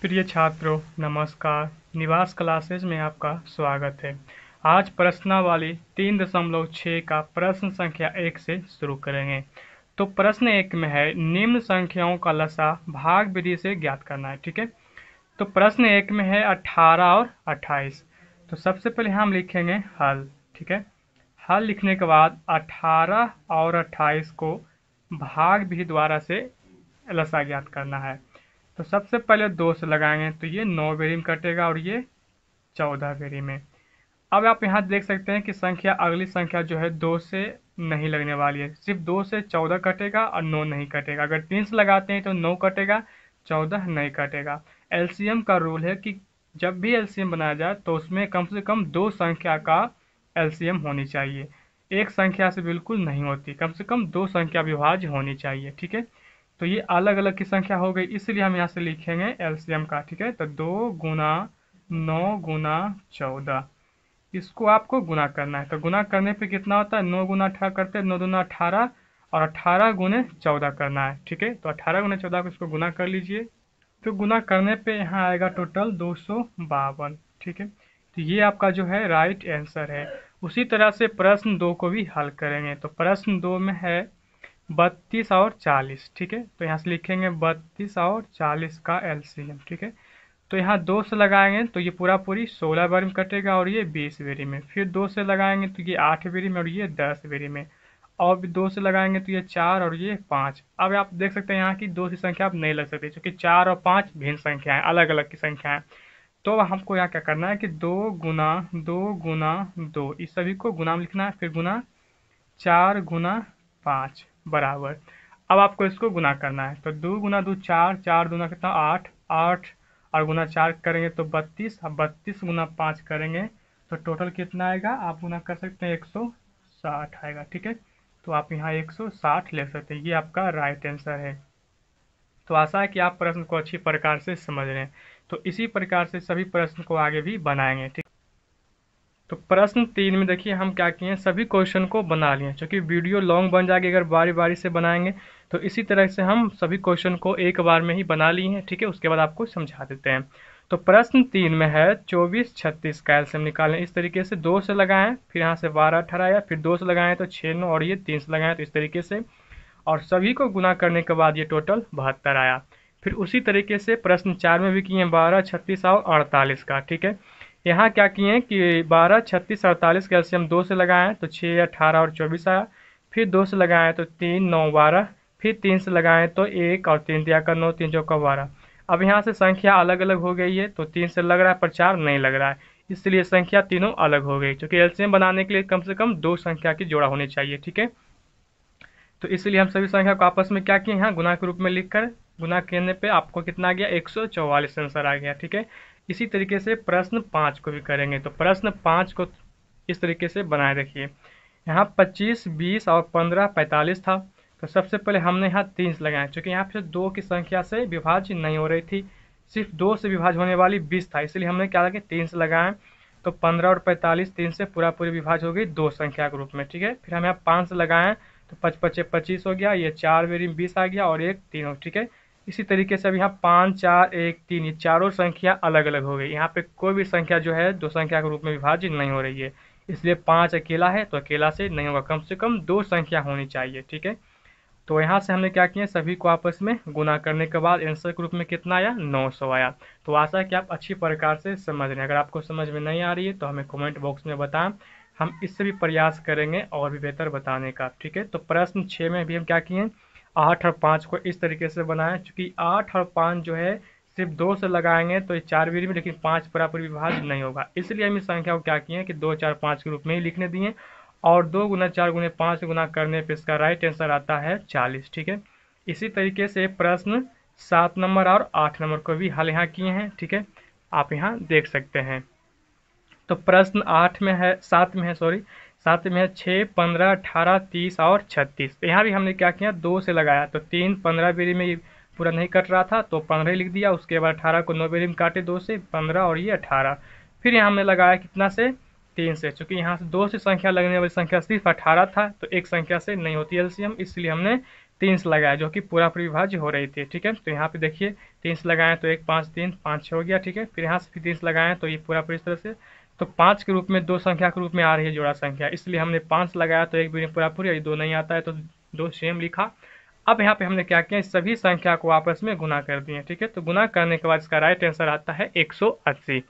प्रिय छात्रों नमस्कार निवास क्लासेज में आपका स्वागत है आज प्रश्नावली तीन दशमलव छः का प्रश्न संख्या एक से शुरू करेंगे तो प्रश्न एक में है निम्न संख्याओं का लसा भाग विधि से ज्ञात करना है ठीक है तो प्रश्न एक में है अठारह और अट्ठाईस तो सबसे पहले हम लिखेंगे हल ठीक है हल लिखने के बाद अठारह और अट्ठाईस को भाग विधि द्वारा से लसा ज्ञात करना है तो सबसे पहले दो से लगाएंगे तो ये नौ बेरी में कटेगा और ये चौदह बेरी में अब आप यहाँ देख सकते हैं कि संख्या अगली संख्या जो है दो से नहीं लगने वाली है सिर्फ दो से चौदह कटेगा और नौ नहीं कटेगा अगर तीन से लगाते हैं तो नौ कटेगा चौदह नहीं कटेगा एलसीएम का रूल है कि जब भी एलसीएम बनाया जाए तो उसमें कम से कम दो संख्या का एलसीएम होनी चाहिए एक संख्या से बिल्कुल नहीं होती कम से कम दो संख्या विभाज्य होनी चाहिए ठीक है तो ये अलग अलग की संख्या हो गई इसलिए हम यहाँ से लिखेंगे एलसीएम का ठीक है तो दो गुना नौ गुना चौदह इसको आपको गुना करना है तो गुना करने पे कितना होता है नौ गुना अठारह करते हैं नौ दुना अठारह और अठारह गुने चौदह करना है ठीक है तो अठारह गुने चौदह को इसको गुना कर लीजिए तो गुना करने पे यहाँ आएगा टोटल दो सौ बावन ठीक है तो ये आपका जो है राइट आंसर है उसी तरह से प्रश्न दो को भी हल करेंगे तो प्रश्न दो में है बत्तीस और चालीस ठीक है तो यहाँ से लिखेंगे बत्तीस और चालीस का एल ठीक है तो यहाँ दो से लगाएंगे तो ये पूरा पूरी सोलह बेरी में कटेगा और ये बीस बेरी में फिर दो से लगाएंगे तो ये आठ बेरी में और ये दस बेरी में और भी दो से लगाएंगे तो ये चार और ये पाँच अब आप देख सकते हैं यहाँ की दो सी संख्या आप नहीं लग सकती क्योंकि चार और पाँच भिन्न है अलग अलग की है तो हमको यहाँ क्या करना है कि दो गुना दो गुना दो इस सभी को गुना में लिखना है फिर गुना चार गुना पाँच बराबर अब आपको इसको गुना करना है तो दो गुना दो चार चार दूना कितना आठ आठ और गुना चार करेंगे तो बत्तीस और बत्तीस गुना पाँच करेंगे तो टोटल कितना आएगा आप गुना कर सकते हैं एक सौ साठ आएगा ठीक है तो आप यहाँ एक सौ साठ ले सकते हैं ये आपका राइट आंसर है तो आशा है कि आप प्रश्न को अच्छी प्रकार से समझ रहे हैं तो इसी प्रकार से सभी प्रश्न को आगे भी बनाएंगे ठीक तो प्रश्न तीन में देखिए हम क्या किए हैं सभी क्वेश्चन को बना लिए क्योंकि वीडियो लॉन्ग बन जाएगी अगर बारी बारी से बनाएंगे तो इसी तरह से हम सभी क्वेश्चन को एक बार में ही बना लिए हैं ठीक है उसके बाद आपको समझा देते हैं तो प्रश्न तीन में है चौबीस छत्तीस एल्सियम निकालें इस तरीके से दो से लगाएं फिर यहाँ से बारह अठारह या फिर दो से लगाएं तो छः नौ और ये तीन से लगाएं तो इस तरीके से और सभी को गुना करने के बाद ये टोटल बहत्तर आया फिर उसी तरीके से प्रश्न चार में भी किए हैं बारह छत्तीस और अड़तालीस का ठीक है यहाँ क्या किए कि बारह छत्तीस अड़तालीस कैल्शियम दो से लगाएं तो छः अठारह और चौबीस आया फिर दो से लगाएं तो तीन नौ बारह फिर तीन से लगाएं तो एक और तीन दिया कर नौ तीन चौका बारह अब यहाँ से संख्या अलग अलग हो गई है तो तीन से लग रहा है पर चार नहीं लग रहा है इसलिए संख्या तीनों अलग हो गई क्योंकि एल्शियम बनाने के लिए कम से कम दो संख्या की जोड़ा होनी चाहिए ठीक है तो इसलिए हम सभी संख्या को आपस में क्या किए यहाँ गुना के रूप में लिखकर गुना करने पे आपको कितना आ गया एक आंसर आ गया ठीक है इसी तरीके से प्रश्न पाँच को भी करेंगे तो प्रश्न पाँच को इस तरीके से बनाए रखिए यहाँ पच्चीस बीस और पंद्रह पैंतालीस था तो सबसे पहले हमने यहाँ तीन से लगाया चूँकि यहाँ पे दो की संख्या से विभाज्य नहीं हो रही थी सिर्फ दो से विभाज होने वाली बीस था इसलिए हमने क्या लगे तीन से लगाए तो पंद्रह और पैंतालीस तीन से पूरा पूरी विभाज हो गई दो संख्या के रूप में ठीक है फिर हम यहाँ पाँच से तो पच पचे पच्चीस हो गया ये चार वेरी बीस आ गया और एक तीन हो ठीक है इसी तरीके से अब यहाँ पाँच चार एक तीन ये चारों संख्या अलग अलग हो गई यहाँ पे कोई भी संख्या जो है दो संख्या के रूप में विभाजित नहीं हो रही है इसलिए पाँच अकेला है तो अकेला से नहीं होगा कम से कम दो संख्या होनी चाहिए ठीक है तो यहाँ से हमने क्या किया सभी को आपस में गुना करने के बाद आंसर के रूप में कितना आया सौ आया तो आशा है कि आप अच्छी प्रकार से समझ रहे हैं अगर आपको समझ में नहीं आ रही है तो हमें कमेंट बॉक्स में बताएं हम इससे भी प्रयास करेंगे और भी बेहतर बताने का ठीक है तो प्रश्न छः में भी हम क्या किए आठ और पाँच को इस तरीके से बनाएं चूँकि आठ और पाँच जो है सिर्फ दो से लगाएंगे तो ये चार में लेकिन पाँच बराबर विभाज नहीं होगा इसलिए हम इस संख्या को क्या किए कि दो चार पाँच के रूप में ही लिखने दिए और दो गुना चार गुना पाँच गुना करने पर इसका राइट आंसर आता है चालीस ठीक है इसी तरीके से प्रश्न सात नंबर और आठ नंबर को भी हल यहाँ किए हैं ठीक है आप यहाँ देख सकते हैं तो प्रश्न आठ में है सात में है सॉरी साथ में छः पंद्रह अठारह तीस और छत्तीस तो यहाँ भी हमने क्या किया दो से लगाया तो तीन पंद्रह बेरी में पूरा नहीं कट रहा था तो पंद्रह लिख दिया उसके बाद अठारह को नौ बेरी में काटे दो से पंद्रह और ये अठारह फिर यहाँ हमने लगाया कितना से तीन से चूँकि यहाँ से दो से संख्या लगने वाली संख्या सिर्फ अठारह था तो एक संख्या से नहीं होती एलसीएम इसलिए हमने तीन से लगाया जो कि पूरा परिभाज्य हो रही थी ठीक है तो यहाँ पे देखिए तीन से लगाएं तो एक पाँच तीन पाँच छः हो गया ठीक है फिर यहाँ से फिर तीन से लगाएं तो ये पूरा पूरी तरह से तो पाँच के रूप में दो संख्या के रूप में आ रही है जोड़ा संख्या इसलिए हमने पाँच लगाया तो एक भी पूरा पूरी दो नहीं आता है तो दो सेम लिखा अब यहाँ पे हमने क्या किया सभी संख्या को आपस में गुना कर दिए ठीक है तो गुना करने के बाद इसका राइट आंसर आता है 180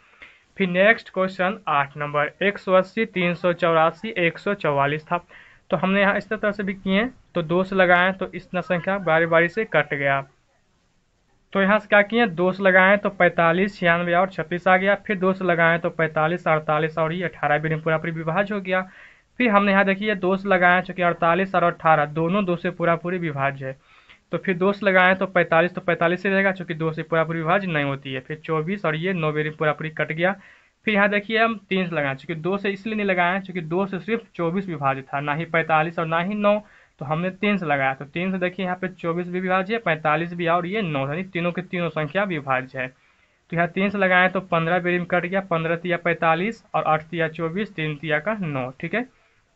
फिर नेक्स्ट क्वेश्चन आठ नंबर 180 384 144 था तो हमने यहाँ इस तरह से भी किए तो दो से लगाए तो इस संख्या बारी बारी से कट गया तो यहाँ से क्या किए दोष लगाए तो पैंतालीस छियानवे और छब्बीस आ गया फिर दोष लगाए तो पैंतालीस अड़तालीस और ये अठारह भी पूरा पूरी विभाज हो गया फिर हमने यहाँ देखिए दोष लगाए चूँकि अड़तालीस और अट्ठारह दोनों दो से पूरा पूरी विभाज है तो फिर दोष लगाए तो पैंतालीस तो पैंतालीस ही रहेगा चूँकि दो से पूरा पूरी विभाज नहीं होती है फिर चौबीस और ये नौ बेरी पूरा पूरी कट गया फिर यहाँ देखिए हम तीन से लगाए चूँकि दो से इसलिए नहीं लगाए चूँकि दो से सिर्फ चौबीस विभाज था ना ही पैंतालीस और ना ही नौ तो हमने तीन से लगाया तो तीन से देखिए यहाँ पे चौबीस भी विभाज्य है पैंतालीस भी और ये नौ यानी तीनों के तीनों संख्या विभाज्य है तो यहाँ तीन से लगाएं तो पंद्रह बेरी में कट गया पंद्रह तिया पैंतालीस और आठ तिया चौबीस तीन तिया का नौ ठीक है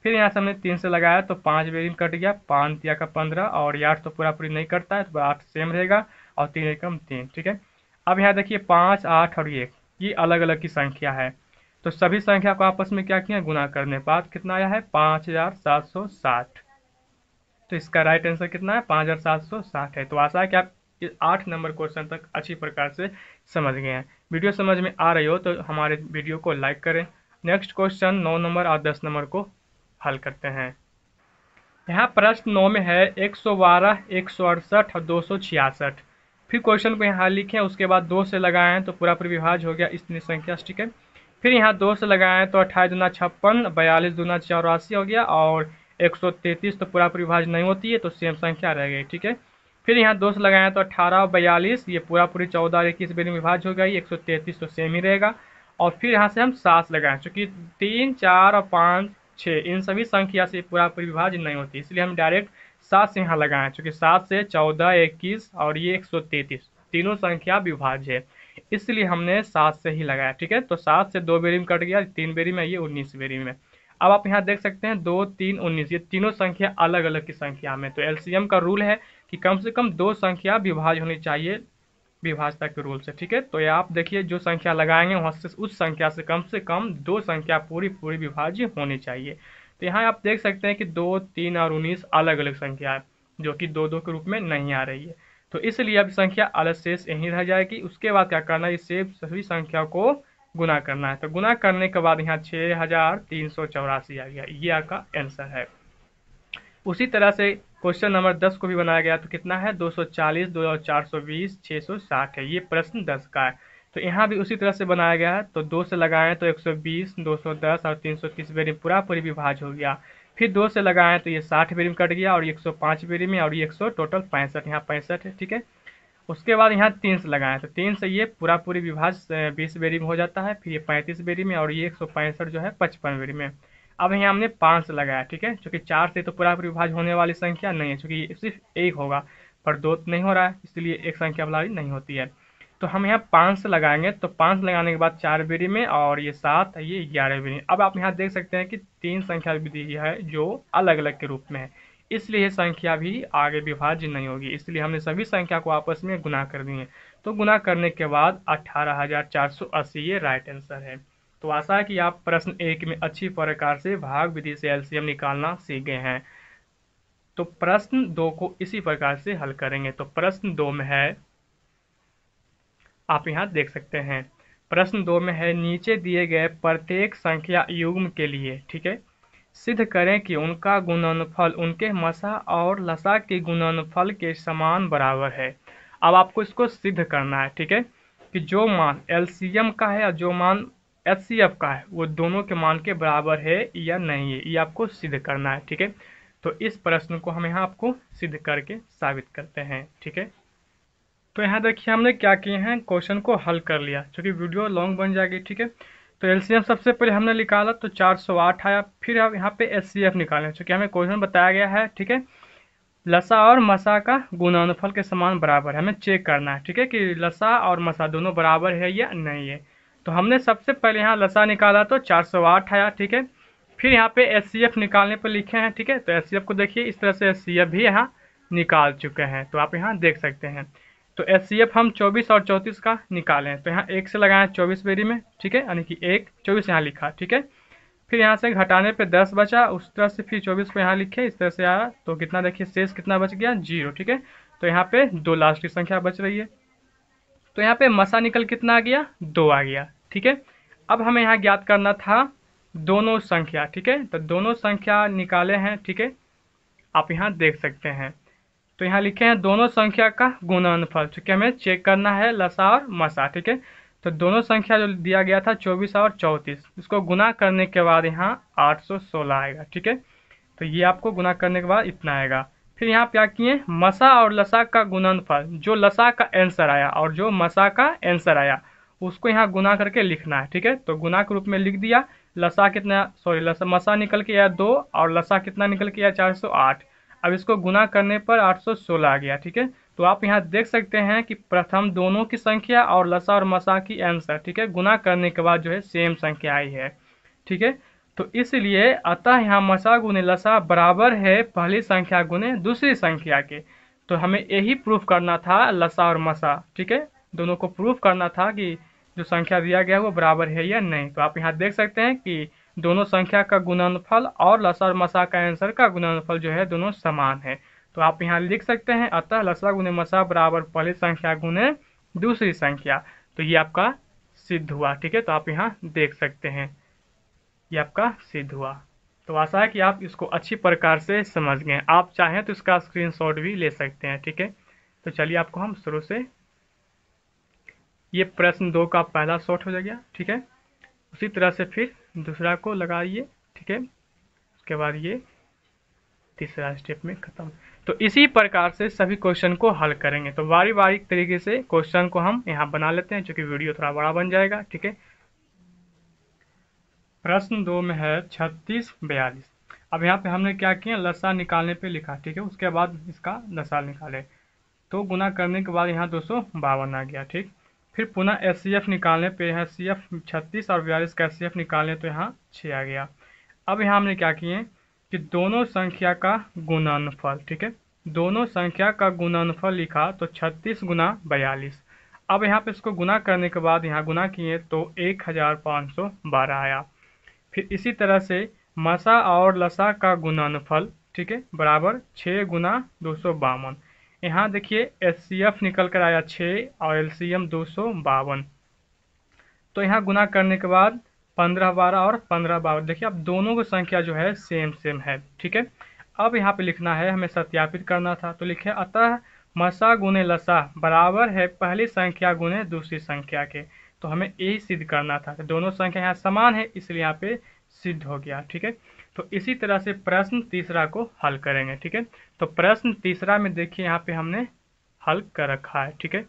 फिर यहाँ से हमने तीन से लगाया तो पाँच बेरी में कट गया पाँच तिया का पंद्रह और ये तो पूरा पूरी नहीं कटता है तो आठ सेम रहेगा और तीन एकम तीन ठीक है अब यहाँ देखिए पाँच आठ और एक ये अलग अलग की संख्या है तो सभी संख्या को आपस में क्या किया गुना करने बाद कितना आया है पाँच हज़ार सात सौ साठ तो इसका राइट आंसर कितना है पाँच हज़ार सात सौ साठ है तो आशा है कि आप आठ नंबर क्वेश्चन तक अच्छी प्रकार से समझ गए हैं वीडियो समझ में आ रही हो तो हमारे वीडियो को लाइक करें नेक्स्ट क्वेश्चन नौ नंबर और दस नंबर को हल करते हैं यहाँ प्रश्न नौ में है एक सौ बारह एक सौ अड़सठ और दो सौ छियासठ फिर क्वेश्चन को यहाँ लिखें उसके बाद दो से लगाएं तो पूरा विभाज हो गया इस संख्या ठीक है फिर यहाँ दो से लगाएं तो अट्ठाईस दुना छप्पन बयालीस दुना चौरासी हो गया और 133 तो पूरा पूरी विभाज नहीं होती है तो सेम संख्या रह गई ठीक है फिर यहाँ दो से लगाएं तो अठारह बयालीस ये पूरा पूरी चौदह और इक्कीस बेरी में विभाज हो गई एक सौ तैंतीस तो सेम ही रहेगा और फिर यहाँ से हम सात लगाएं चूँकि तीन चार और पाँच छः इन सभी संख्या से पूरा पूरी विभाज नहीं होती इसलिए हम डायरेक्ट सात से यहाँ लगाएं चूँकि सात से चौदह इक्कीस और ये एक सौ तैंतीस तीनों संख्या विभाज है इसलिए हमने सात से ही लगाया ठीक है तो सात से दो बेरी में कट गया तीन बेरी में ये उन्नीस बेरी में अब आप यहाँ देख सकते हैं दो तीन उन्नीस ये तीनों संख्या अलग अलग की संख्या में तो एलसीएम का रूल है कि कम से कम दो संख्या विभाज होनी चाहिए विभाजता के रूल से ठीक है तो ये आप देखिए जो संख्या लगाएंगे वहाँ से उस संख्या से कम से कम दो संख्या पूरी पूरी विभाज्य होनी चाहिए तो यहाँ आप देख सकते हैं कि दो तीन और उन्नीस अलग अलग संख्या है जो कि दो दो के रूप में नहीं आ रही है तो इसलिए अब संख्या अलग शेष यहीं रह जाएगी उसके बाद क्या करना है इस सभी संख्या को गुना करना है तो गुना करने के बाद यहाँ छः हजार तीन सौ चौरासी आ गया ये आपका आंसर है उसी तरह से क्वेश्चन नंबर दस को भी बनाया गया तो कितना है दो सौ चालीस दो हजार चार सौ बीस छः सौ साठ है ये प्रश्न दस का है तो यहाँ भी उसी तरह से बनाया गया है तो दो से लगाएं तो एक सौ बीस दो सौ दस और तीन सौ तीस बेरी पूरा पूरी विभाज हो गया फिर दो से लगाएं तो ये साठ बेरी में कट गया और एक सौ पाँच बेरी में और एक सौ टोटल पैंसठ यहाँ पैंसठ ठीक है उसके बाद यहाँ तीन से लगाएं तो तीन से ये पूरा पूरी विभाज बीस बेरी में हो जाता है फिर ये पैंतीस बेरी में और ये एक जो है पचपन बेरी में अब यहाँ हमने पाँच से लगाया ठीक है चूँकि चार से तो पूरा पूरी विभाज होने वाली संख्या नहीं है चूँकि सिर्फ एक होगा पर दो तो नहीं हो रहा है इसलिए एक संख्या वाली नहीं होती है तो हम यहाँ पाँच से लगाएंगे तो पाँच लगाने के बाद चार बेरी में और ये सात ये ग्यारह बेरी अब आप यहाँ देख सकते हैं कि तीन संख्या विधि है जो अलग अलग के रूप में है इसलिए संख्या भी आगे विभाज्य नहीं होगी इसलिए हमने सभी संख्या को आपस में गुना कर दी है तो गुना करने के बाद 18,480 ये राइट आंसर है तो आशा है कि आप प्रश्न एक में अच्छी प्रकार से भाग विधि से एलसीएम निकालना सीख गए हैं तो प्रश्न दो को इसी प्रकार से हल करेंगे तो प्रश्न दो में है आप यहाँ देख सकते हैं प्रश्न दो में है नीचे दिए गए प्रत्येक संख्या युग्म के लिए ठीक है सिद्ध करें कि उनका गुणनफल उनके मसा और लसा के गुणनफल के समान बराबर है अब आपको इसको सिद्ध करना है ठीक है कि जो मान एल का है और जो मान एच का है वो दोनों के मान के बराबर है या नहीं है ये आपको सिद्ध करना है ठीक है तो इस प्रश्न को हम यहाँ आपको सिद्ध करके साबित करते हैं ठीक है तो यहाँ देखिए हमने क्या किए हैं क्वेश्चन को हल कर लिया क्योंकि वीडियो लॉन्ग बन जाएगी ठीक है तो एल सबसे पहले हमने निकाला तो 408 आया फिर अब यहाँ पे एस सी एफ निकालें चूँकि हमें क्वेश्चन बताया गया है ठीक है लसा और मसा का गुणानुफल के समान बराबर है हमें चेक करना है ठीक है कि लसा और मसा दोनों बराबर है या नहीं है तो हमने सबसे पहले यहाँ लसा निकाला तो 408 आया ठीक है फिर यहाँ पे एस निकालने पर लिखे हैं ठीक है तो एस को देखिए इस तरह से एस भी यहाँ निकाल चुके हैं तो आप यहाँ देख सकते हैं तो एफ हम 24 और 34 का निकालें तो यहाँ एक से लगाएं 24 बेरी में ठीक है यानी कि एक 24 यहाँ लिखा ठीक है फिर यहाँ से घटाने पे 10 बचा उस तरह से फिर 24 को यहाँ लिखे इस तरह से आया तो कितना देखिए शेष कितना बच गया जीरो ठीक है तो यहाँ पे दो लास्ट की संख्या बच रही है तो यहाँ पे मसा निकल कितना आ गया दो आ गया ठीक है अब हमें यहाँ ज्ञात करना था दोनों संख्या ठीक है तो दोनों संख्या निकाले हैं ठीक है आप यहाँ देख सकते हैं तो यहाँ लिखे हैं दोनों संख्या का गुणनफल चूँकि हमें चेक करना है लसा और मसा ठीक है तो दोनों संख्या जो दिया गया था चौबीस और चौंतीस इसको गुना करने के बाद यहाँ आठ सौ सोलह आएगा ठीक है तो ये आपको गुना करने के बाद इतना आएगा फिर यहाँ क्या किए मसा और लसा का गुणनफल जो लसा का आंसर आया और जो मसा का आंसर आया उसको यहाँ गुना करके लिखना है ठीक है तो गुना के रूप में लिख दिया लसा कितना सॉरी लसा मसा निकल के आया दो और लसा कितना निकल के आया चार सौ आठ अब इसको गुना करने पर 816 आ गया ठीक है तो आप यहाँ देख सकते हैं कि प्रथम दोनों की संख्या और लसा और मसा की आंसर ठीक है गुना करने के बाद जो है सेम संख्या आई है ठीक है तो इसलिए अतः यहाँ मसा गुने लसा बराबर है पहली संख्या गुने दूसरी संख्या के तो हमें यही प्रूफ करना था लसा और मसा ठीक है दोनों को प्रूफ करना था कि जो संख्या दिया गया है वो बराबर है या नहीं तो आप यहाँ देख सकते हैं कि दोनों संख्या का गुणनफल और लसा और मसा का आंसर का गुणनफल जो है दोनों समान है तो आप यहाँ लिख सकते हैं अतः लसा गुने मसा बराबर पहली संख्या गुने दूसरी संख्या तो ये आपका सिद्ध हुआ ठीक है तो आप यहाँ देख सकते हैं ये आपका सिद्ध हुआ तो आशा है कि आप इसको अच्छी प्रकार से समझ गए आप चाहें तो इसका स्क्रीनशॉट भी ले सकते हैं ठीक है तो चलिए आपको हम शुरू से ये प्रश्न दो का पहला शॉट हो जाएगा ठीक है उसी तरह से फिर दूसरा को लगाइए ठीक है उसके बाद ये तीसरा स्टेप में खत्म तो इसी प्रकार से सभी क्वेश्चन को हल करेंगे तो बारी बारी तरीके से क्वेश्चन को हम यहाँ बना लेते हैं क्योंकि वीडियो थोड़ा बड़ा बन जाएगा ठीक है प्रश्न दो में है छत्तीस बयालीस अब यहाँ पे हमने क्या किया लसा निकालने पे लिखा ठीक है उसके बाद इसका लसा निकाले तो गुना करने के बाद यहाँ दो सौ बावन आ गया ठीक फिर पुनः एफ निकालने पे तो यहाँ सी एफ छत्तीस और बयालीस का एफ निकालें तो यहाँ छः आ गया अब यहाँ हमने क्या किए कि दोनों संख्या का गुणनफल ठीक है दोनों संख्या का गुणनफल लिखा तो छत्तीस गुना बयालीस अब यहाँ पे इसको गुना करने के बाद यहाँ गुना किए तो एक हज़ार पाँच सौ बारह आया फिर इसी तरह से मसा और लसा का गुणनफल ठीक है बराबर छः गुना दो सौ बावन यहाँ देखिए एस निकल कर आया छः और एल सी एम दो सौ बावन तो यहाँ गुना करने के बाद पंद्रह बारह और पंद्रह बावन देखिए अब दोनों की संख्या जो है सेम सेम है ठीक है अब यहाँ पे लिखना है हमें सत्यापित करना था तो लिखे अतः मसा गुने लसा बराबर है पहली संख्या गुने दूसरी संख्या के तो हमें यही सिद्ध करना था तो दोनों संख्या यहाँ समान है इसलिए यहाँ पे सिद्ध हो गया ठीक है तो इसी तरह से प्रश्न तीसरा को हल करेंगे ठीक है तो प्रश्न तीसरा में देखिए यहाँ पे हमने हल कर रखा है ठीक है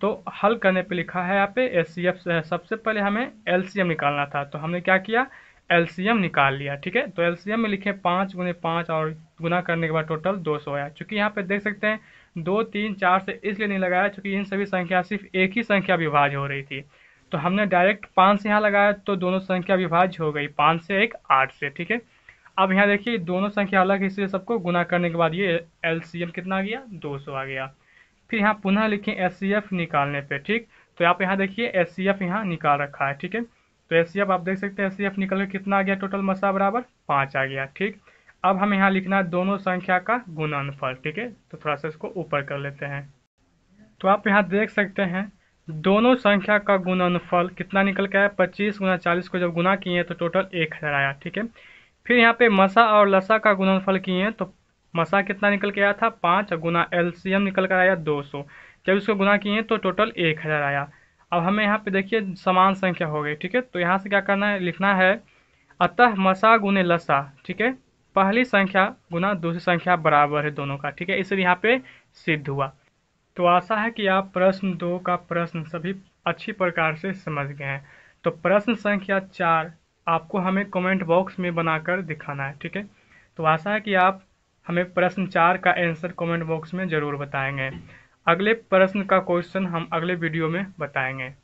तो हल करने पे लिखा है यहाँ पे एस सबसे पहले हमें एल निकालना था तो हमने क्या किया एल निकाल लिया ठीक है तो एल में लिखे पाँच गुने पाँच और गुना करने के बाद टोटल दो सौ आया चूँकि यहाँ पे देख सकते हैं दो तीन चार से इसलिए नहीं लगाया चूँकि इन सभी संख्या सिर्फ एक ही संख्या विभाज हो रही थी तो हमने डायरेक्ट पाँच से यहाँ लगाया तो दोनों संख्या विभाज्य हो गई पाँच से एक आठ से ठीक है अब यहाँ देखिए दोनों संख्या अलग है इसलिए सबको गुना करने के बाद ये एल कितना आ गया दो सौ आ गया फिर यहाँ पुनः लिखें एस निकालने पर ठीक तो आप यहाँ देखिए एस सी एफ यहाँ निकाल रखा है ठीक है तो एस आप देख सकते हैं एस सी निकल कर कितना आ गया टोटल मसा बराबर पाँच आ गया ठीक अब हम यहाँ लिखना है दोनों संख्या का गुणनफल ठीक है तो थोड़ा सा इसको ऊपर कर लेते हैं तो आप यहाँ देख सकते हैं दोनों संख्या का गुणनफल कितना निकल के आया पच्चीस गुना चालीस को जब गुना किए हैं तो टोटल एक हज़ार आया ठीक है फिर यहाँ पे मसा और लसा का गुणनफल किए तो मसा कितना निकल के आया था पाँच गुना एलसीएम निकल कर आया दो सौ जब इसको गुना किए हैं तो टोटल एक हज़ार आया अब हमें यहाँ पे देखिए समान संख्या हो गई ठीक है तो यहाँ से क्या करना है लिखना है अतः मसा गुने लसा ठीक है पहली संख्या गुना दूसरी संख्या बराबर है दोनों का ठीक है इसलिए यहाँ पर सिद्ध हुआ तो आशा है कि आप प्रश्न दो का प्रश्न सभी अच्छी प्रकार से समझ गए हैं तो प्रश्न संख्या चार आपको हमें कमेंट बॉक्स में बनाकर दिखाना है ठीक है तो आशा है कि आप हमें प्रश्न चार का आंसर कमेंट बॉक्स में ज़रूर बताएंगे अगले प्रश्न का क्वेश्चन हम अगले वीडियो में बताएंगे